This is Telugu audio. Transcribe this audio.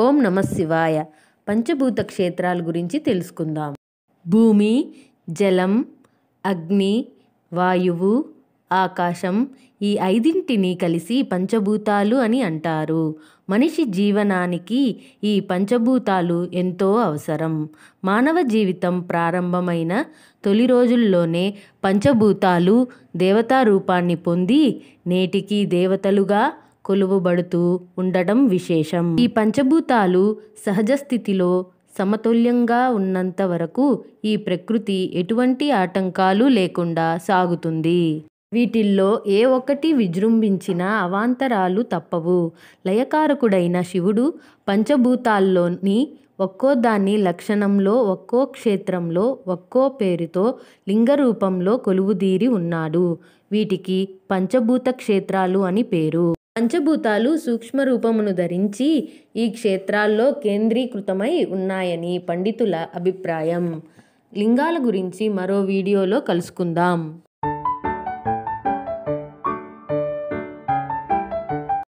ఓం నమ శివాయ పంచభూత క్షేత్రాల గురించి తెలుసుకుందాం భూమి జలం అగ్ని వాయువు ఆకాశం ఈ ఐదింటిని కలిసి పంచభూతాలు అని అంటారు మనిషి జీవనానికి ఈ పంచభూతాలు ఎంతో అవసరం మానవ జీవితం ప్రారంభమైన తొలి రోజుల్లోనే పంచభూతాలు దేవతారూపాన్ని రూపాన్ని పొంది నేటికి దేవతలుగా కొలువబడుతూ ఉండటం విశేషం ఈ పంచభూతాలు సహజ స్థితిలో సమతుల్యంగా ఉన్నంత వరకు ఈ ప్రకృతి ఎటువంటి ఆటంకాలు లేకుండా సాగుతుంది వీటిల్లో ఏ ఒక్కటి విజృంభించిన అవాంతరాలు తప్పవు లయకారకుడైన శివుడు పంచభూతాల్లోని ఒక్కో దాని లక్షణంలో ఒక్కో క్షేత్రంలో ఒక్కో పేరుతో లింగరూపంలో కొలువుదీరి ఉన్నాడు వీటికి పంచభూత క్షేత్రాలు అని పేరు పంచభూతాలు సూక్ష్మ రూపమును ధరించి ఈ క్షేత్రాల్లో కేంద్రీకృతమై ఉన్నాయని పండితుల అభిప్రాయం లింగాల గురించి మరో వీడియోలో కలుసుకుందాం